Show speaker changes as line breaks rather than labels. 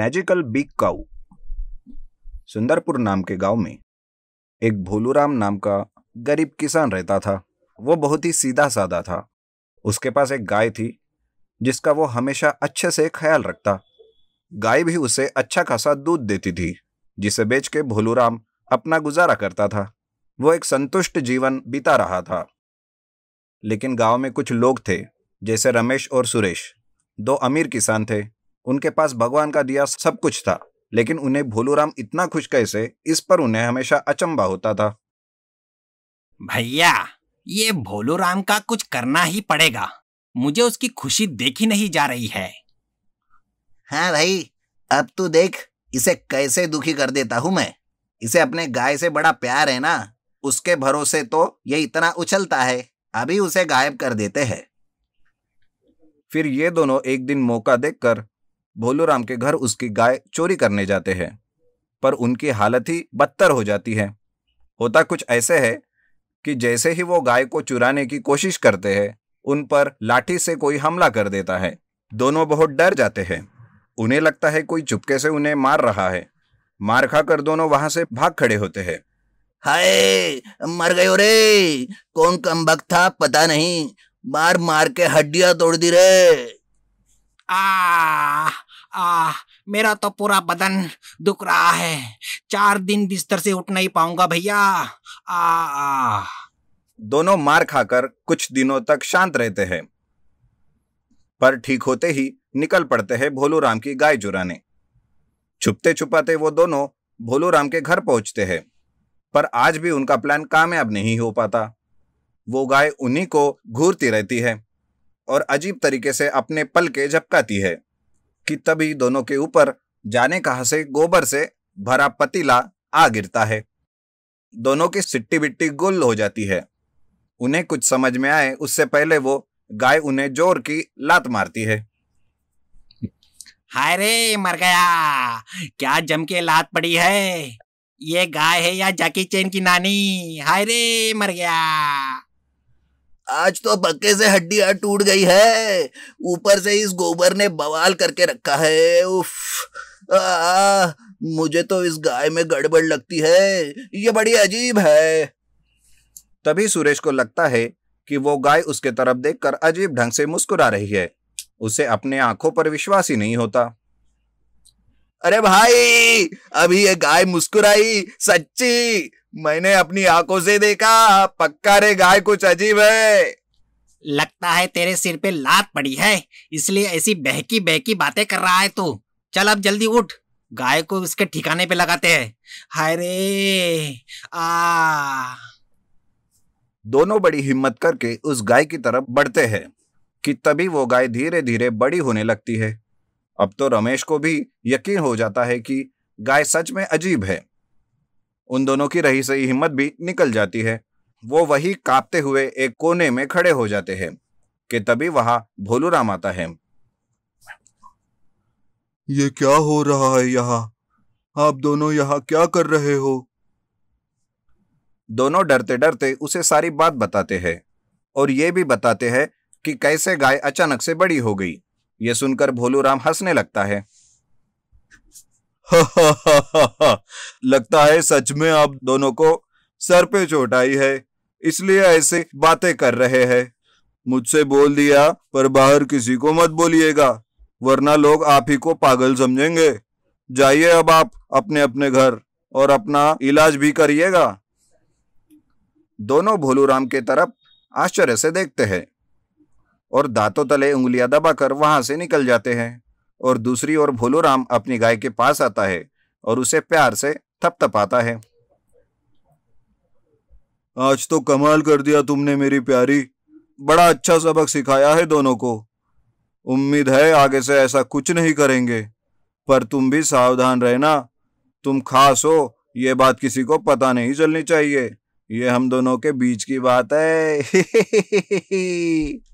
magical big काऊ सुंदरपुर नाम के गांव में एक भोलूराम नाम का गरीब किसान रहता था वो बहुत ही सीधा साधा था उसके पास एक गाय थी जिसका वो हमेशा अच्छे से ख्याल रखता गाय भी उसे अच्छा खासा दूध देती थी जिसे बेच के भोलूराम अपना गुजारा करता था वो एक संतुष्ट जीवन बिता रहा था लेकिन गांव में कुछ लोग थे जैसे रमेश और सुरेश दो अमीर किसान थे उनके पास भगवान का दिया सब कुछ था लेकिन उन्हें भोलूराम इतना खुश कैसे इस पर उन्हें हमेशा अचंबा होता था
भैया ये भोलूराम का कुछ करना ही पड़ेगा मुझे उसकी खुशी देखी नहीं जा रही है हाँ भाई अब
तू देख इसे कैसे दुखी कर देता हूं मैं इसे अपने गाय से बड़ा प्यार है ना उसके भरोसे तो ये इतना उछलता है अभी उसे गायब कर देते हैं फिर ये दोनों एक दिन मौका देखकर भोलूराम के घर उसकी गाय चोरी करने जाते हैं पर उनकी हालत ही बदतर हो जाती है होता कुछ ऐसे है कि जैसे ही वो गाय को चुराने की कोशिश करते हैं उन पर लाठी से कोई हमला कर देता है दोनों बहुत डर जाते हैं उन्हें लगता है कोई चुपके से उन्हें मार रहा है मार खा कर दोनों वहां से भाग खड़े होते हैं हाय
मर गयो रे कौन कम था पता नहीं मार मार के हड्डियां तोड़ दी रे आ आ मेरा तो पूरा बदन दुख रहा है चार दिन बिस्तर से उठ नहीं पाऊंगा भैया
आ, दोनों मार खाकर कुछ दिनों तक शांत रहते हैं पर ठीक होते ही निकल पड़ते हैं भोलू राम की गाय चुराने छुपते छुपाते वो दोनों भोलू राम के घर पहुंचते हैं पर आज भी उनका प्लान कामयाब नहीं हो पाता वो गाय उन्हीं को घूरती रहती है और अजीब तरीके से अपने पल के झपकाती है कि तभी दोनों के ऊपर जाने कहा से गोबर से भरा पतीला आ गिरता है दोनों की सिट्टी बिट्टी गुल हो जाती है उन्हें कुछ समझ में आए उससे पहले वो गाय उन्हें
जोर की लात मारती है हाय रे मर गया क्या जम के लात पड़ी है ये गाय है या जाकी चेन की नानी हाय रे मर गया आज तो पक्के से हड्डियां टूट गई
है ऊपर से इस गोबर ने बवाल करके रखा है उफ आ, आ, मुझे तो इस गाय में गड़बड़ लगती है ये बड़ी अजीब है तभी सुरेश को लगता है कि वो गाय उसके तरफ देखकर अजीब ढंग से मुस्कुरा रही है उसे अपने आंखों पर विश्वास ही नहीं होता अरे भाई अभी ये गाय मुस्कुराई सच्ची मैंने अपनी आंखों
से देखा पक्का रे गाय कुछ अजीब है लगता है तेरे सिर पे लात पड़ी है इसलिए ऐसी बहकी बहकी बातें कर रहा है तू चल अब जल्दी उठ गाय को उसके ठिकाने पे लगाते हैं हाय रे आ
दोनों बड़ी हिम्मत करके उस गाय की तरफ बढ़ते हैं कि तभी वो गाय धीरे धीरे बड़ी होने लगती है अब तो रमेश को भी यकीन हो जाता है कि गाय सच में अजीब है उन दोनों की रही सही हिम्मत भी निकल जाती है वो वही कांपते हुए एक कोने में खड़े हो जाते हैं कि तभी वहां राम आता है ये क्या हो रहा है यहाँ आप दोनों यहाँ क्या कर रहे हो दोनों डरते डरते उसे सारी बात बताते हैं और ये भी बताते हैं कि कैसे गाय अचानक से बड़ी हो गई ये सुनकर भोलू राम हंसने लगता है हा हा हा हा हा लगता है सच में आप दोनों को सर पे चोट आई है इसलिए ऐसे बातें कर रहे हैं मुझसे बोल दिया पर बाहर किसी को मत बोलिएगा वरना लोग आप ही को पागल समझेंगे जाइए अब आप अपने अपने घर और अपना इलाज भी करिएगा दोनों भोलू राम के तरफ आश्चर्य से देखते हैं और दांतों तले उंगलियां दबाकर वहां से निकल जाते हैं और दूसरी ओर भोलू राम अपनी गाय के पास आता है और उसे प्यार से थपथपाता है आज तो कमाल कर दिया तुमने मेरी प्यारी बड़ा अच्छा सबक सिखाया है दोनों को उम्मीद है आगे से ऐसा कुछ नहीं करेंगे पर तुम भी सावधान रहना तुम खास हो ये बात किसी को पता नहीं चलनी चाहिए ये हम दोनों के बीच की बात है